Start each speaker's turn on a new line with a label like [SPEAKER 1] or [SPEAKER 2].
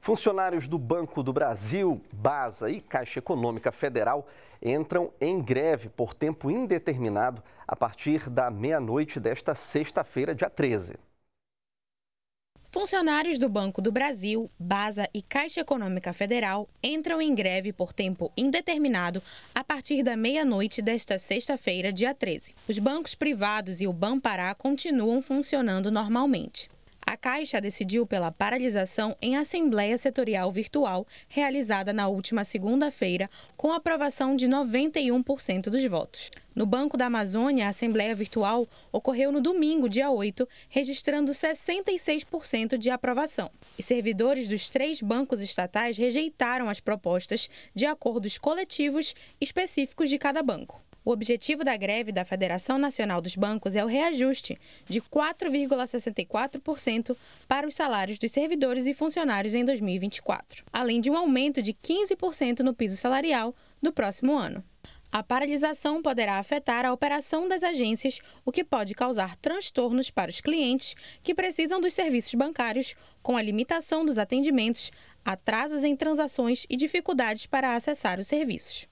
[SPEAKER 1] Funcionários do Banco do Brasil, Basa e Caixa Econômica Federal entram em greve por tempo indeterminado a partir da meia-noite desta sexta-feira, dia 13.
[SPEAKER 2] Funcionários do Banco do Brasil, Basa e Caixa Econômica Federal entram em greve por tempo indeterminado a partir da meia-noite desta sexta-feira, dia 13. Os bancos privados e o Banpará continuam funcionando normalmente a Caixa decidiu pela paralisação em Assembleia Setorial Virtual, realizada na última segunda-feira, com aprovação de 91% dos votos. No Banco da Amazônia, a Assembleia Virtual ocorreu no domingo, dia 8, registrando 66% de aprovação. Os servidores dos três bancos estatais rejeitaram as propostas de acordos coletivos específicos de cada banco. O objetivo da greve da Federação Nacional dos Bancos é o reajuste de 4,64% para os salários dos servidores e funcionários em 2024, além de um aumento de 15% no piso salarial do próximo ano. A paralisação poderá afetar a operação das agências, o que pode causar transtornos para os clientes que precisam dos serviços bancários, com a limitação dos atendimentos, atrasos em transações e dificuldades para acessar os serviços.